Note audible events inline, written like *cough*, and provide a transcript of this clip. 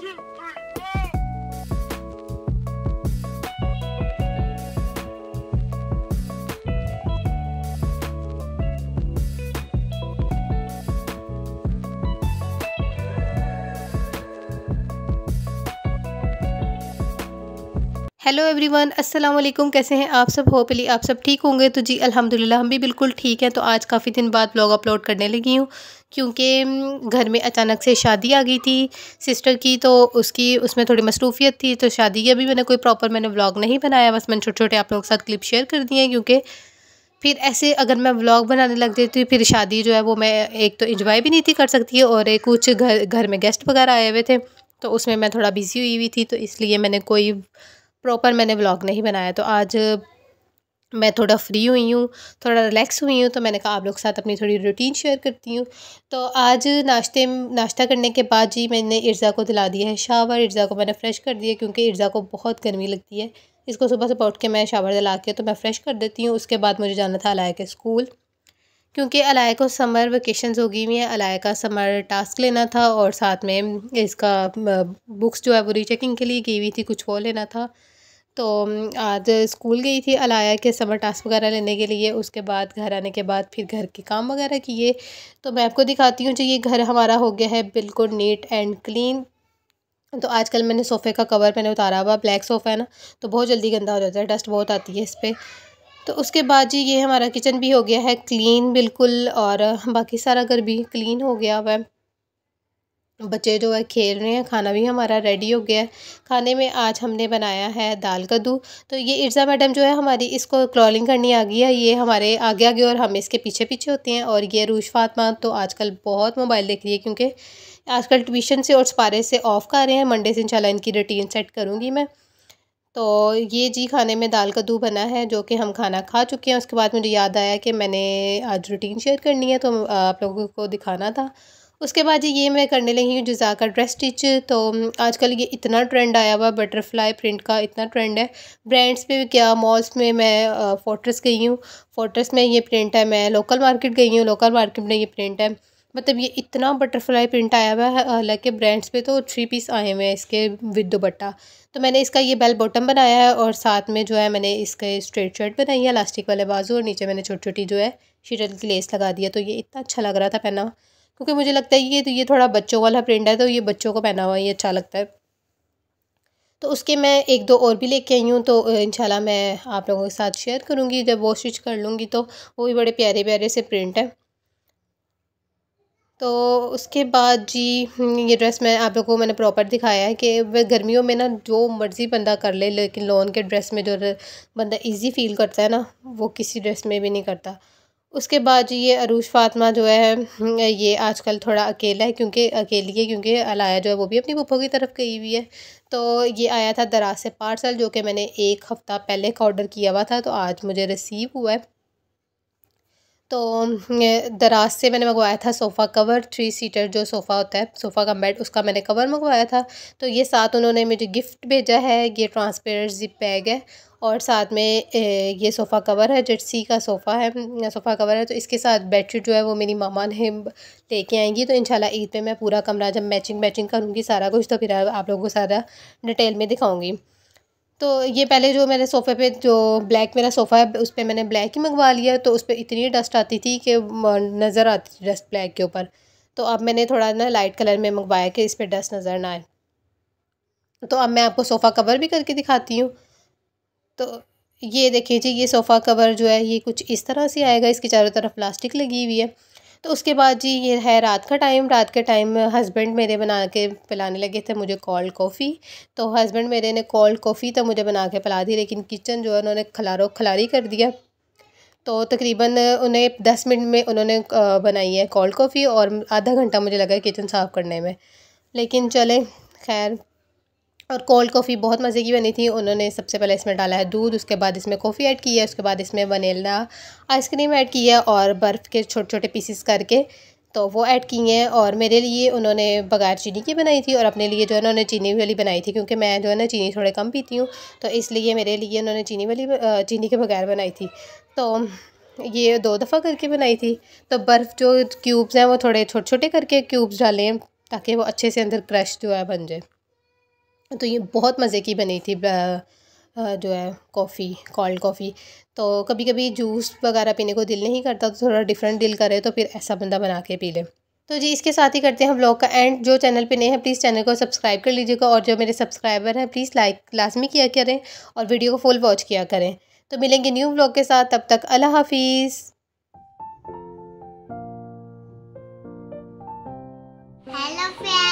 two, three. Hello everyone अस्सलाम वालेकुम कैसे हैं आप सब होपली आप सब ठीक होंगे तो जी अल्हम्दुलिल्लाह हम भी बिल्कुल ठीक हैं तो आज काफ़ी दिन बाद ब्लॉग अपलोड करने लगी हूँ क्योंकि घर में अचानक से शादी आ गई थी सिस्टर की तो उसकी उसमें थोड़ी मसरूफियत थी तो शादी की अभी मैंने कोई प्रॉपर मैंने व्लॉग नहीं बनाया बस मैंने छोटे छोटे आप लोगों के साथ क्लिप शेयर कर दिए क्योंकि फिर ऐसे अगर मैं व्लॉग बनाने लग जाती फिर शादी जो है वो मैं एक तो इन्जॉय भी नहीं थी कर सकती और एक कुछ घर घर में गेस्ट वगैरह आए हुए थे तो उसमें मैं थोड़ा बिज़ी हुई हुई थी तो इसलिए मैंने कोई प्रॉपर मैंने व्लॉग नहीं बनाया तो आज मैं थोड़ा फ्री हुई हूँ थोड़ा रिलैक्स हुई हूँ तो मैंने कहा आप लोग के साथ अपनी थोड़ी रूटीन शेयर करती हूँ तो आज नाश्ते नाश्ता करने के बाद जी मैंने इर्ज़ा को दिला दिया है शावर इर्ज़ा को मैंने फ़्रेश कर दिया क्योंकि इर्ज़ा को बहुत गर्मी लगती है इसको सुबह सुबह उठ के मैं शावर दिला के तो मैं फ़्रेश कर देती हूँ उसके बाद मुझे जाना था अलाया के स्कूल क्योंकि अलाय को समर वेकेशन हो गई हुई हैं अलाय का समर टास्क लेना था और साथ में इसका बुक्स जो है वो रीचेकिंग के लिए की हुई थी कुछ वो लेना था तो आज स्कूल गई थी अलाया के समर टास्क वगैरह लेने के लिए उसके बाद घर आने के बाद फिर घर के काम वगैरह किए तो मैं आपको दिखाती हूँ जो ये घर हमारा हो गया है बिल्कुल नीट एंड क्लीन तो आजकल मैंने सोफ़े का कवर मैंने उतारा हुआ ब्लैक सोफ़ा है ना तो बहुत जल्दी गंदा हो जाता है डस्ट बहुत आती है इस पर तो उसके बाद जी ये हमारा किचन भी हो गया है क्लीन बिल्कुल और बाकी सारा घर भी क्लीन हो गया हुआ है बच्चे जो है खेल रहे हैं खाना भी हमारा रेडी हो गया है खाने में आज हमने बनाया है दाल कद्दू तो ये इर्ज़ा मैडम जो है हमारी इसको क्रॉलिंग करनी आ गई है ये हमारे आगे आगे और हम इसके पीछे पीछे होते हैं और ये रूश फातमा तो आजकल बहुत मोबाइल देख रही है क्योंकि आजकल ट्यूशन से और सपारे से ऑफ कर रहे हैं मंडे से इनशाला इनकी रूटीन सेट करूँगी मैं तो ये जी खाने में दाल कद्दू बना है जो कि हम खाना खा चुके हैं उसके बाद मुझे याद आया कि मैंने आज रूटीन शेयर करनी है तो आप लोगों को दिखाना था उसके बाद ये मैं करने लगी हूँ जुजा का ड्रेस स्टिच तो आजकल ये इतना ट्रेंड आया हुआ बटरफ्लाई प्रिंट का इतना ट्रेंड है ब्रांड्स पे क्या मॉल्स में मैं फोर्ट्रेस गई हूँ फोर्ट्रेस में ये प्रिंट है मैं लोकल मार्केट गई हूँ लोकल मार्केट में ये प्रिंट है मतलब ये इतना बटरफ्लाई प्रिंट आया हुआ है हालांकि ब्रांड्स पे तो थ्री पीस आए हुए हैं इसके विद दुबट्टा तो मैंने इसका ये बेल बॉटम बनाया है और साथ में जो है मैंने इसके स्ट्रेट शर्ट बनाई है इलास्टिक वाले बाजू और नीचे मैंने छोटी छोटी जो है शीरल की लेस लगा दिया तो ये इतना अच्छा लग रहा था पहना क्योंकि मुझे लगता है ये तो ये थोड़ा बच्चों वाला प्रिंट है तो ये बच्चों को पहना हुआ ये अच्छा लगता है तो उसके मैं एक दो और भी लेके आई हूँ तो इंशाल्लाह मैं आप लोगों के साथ शेयर करूँगी जब वो स्टिच कर लूँगी तो वो भी बड़े प्यारे प्यारे से प्रिंट है तो उसके बाद जी हम्म, ये ड्रेस मैं आप लोगों को मैंने प्रॉपर दिखाया है कि गर्मियों में ना जो मर्ज़ी बंदा कर ले लेकिन लॉन के ड्रेस में जो बंदा इजी फील करता है ना वो किसी ड्रेस में भी नहीं करता उसके बाद ये अरूज फातमा जो है हम्म, ये आजकल थोड़ा अकेला है क्योंकि अकेली है क्योंकि अलाया जो है वो भी अपनी पप्पो की तरफ गई हुई है तो ये आया था दराज से पार्सल जो कि मैंने एक हफ़्ता पहले का ऑर्डर किया हुआ था तो आज मुझे रिसीव हुआ है तो हम्म, दराज से मैंने मंगवाया था सोफ़ा कवर थ्री सीटर जो सोफ़ा होता है सोफ़ा का बेड उसका मैंने कवर मंगवाया था तो ये साथ उन्होंने मुझे गिफ्ट भेजा है ये ट्रांसपेरेंट जिप बैग है और साथ में ये सोफ़ा कवर है जर्सी का सोफ़ा है सोफ़ा कवर है तो इसके साथ बेडशीट जो है वो मेरी मामा ने *laughs* लेके आएंगी तो इंशाल्लाह ईद पे मैं पूरा कमरा जब मैचिंग मैचिंग करूँगी सारा कुछ तो फिर आप लोगों को सारा डिटेल में दिखाऊँगी तो ये पहले जो मेरे सोफ़े पे जो ब्लैक मेरा सोफ़ा है उस पर मैंने ब्लैक ही मंगवा लिया तो उस पर इतनी डस्ट आती थी कि नज़र आती थी डस्ट ब्लैक के ऊपर तो अब मैंने थोड़ा ना लाइट कलर में मंगवाया कि इस पर डस्ट नज़र ना आए तो अब मैं आपको सोफ़ा कवर भी करके दिखाती हूँ तो ये देखिए जी ये सोफ़ा कवर जो है ये कुछ इस तरह से आएगा इसके चारों तरफ प्लास्टिक लगी हुई है तो उसके बाद जी ये है रात का टाइम रात के टाइम हस्बैंड मेरे बना के पिलाने लगे थे मुझे कोल्ड कॉफ़ी तो हस्बैंड मेरे ने कोल्ड कॉफ़ी तो मुझे बना के पिला दी लेकिन किचन जो है उन्होंने खलारो खलारी कर दिया तो तकरीबन उन्हें दस मिनट में उन्होंने बनाई है कोल्ड कॉफ़ी और आधा घंटा मुझे लगा किचन साफ़ करने में लेकिन चले खैर और कोल्ड कॉफ़ी बहुत मज़े की बनी थी उन्होंने सबसे पहले इसमें डाला है दूध उसके बाद इसमें कॉफ़ी ऐड की है उसके बाद इसमें वनीला आइसक्रीम ऐड की है और बर्फ़ के छोटे छोटे पीसीस करके तो वो ऐड की हैं और मेरे लिए उन्होंने बगैर चीनी की बनाई थी और अपने लिए जो है उन्होंने चीनी वाली बनाई थी क्योंकि मैं जो है ना चीनी थोड़े कम पीती हूँ तो इसलिए मेरे लिए उन्होंने चीनी वाली चीनी के बगैर बनाई थी तो ये दो दफ़ा करके बनाई थी तो बर्फ़ जो क्यूब्स हैं वो थोड़े छोटे छोटे करके क्यूब्स डालें ताकि वो अच्छे से अंदर क्रश जो है बन जाए तो ये बहुत मज़े की बनी थी जो है कॉफ़ी कोल्ड कॉफ़ी तो कभी कभी जूस वगैरह पीने को दिल नहीं करता तो थोड़ा डिफरेंट दिल करे तो फिर ऐसा बंदा बना के पी ले तो जी इसके साथ ही करते हैं ब्लॉग का एंड जो चैनल पे नए हैं प्लीज़ चैनल को सब्सक्राइब कर लीजिएगा और जो मेरे सब्सक्राइबर हैं प्लीज़ लाइक लाजमी किया करें और वीडियो को फुल वॉच किया करें तो मिलेंगे न्यू ब्लॉग के साथ तब तक अल्लाह हाफिज़ हेलो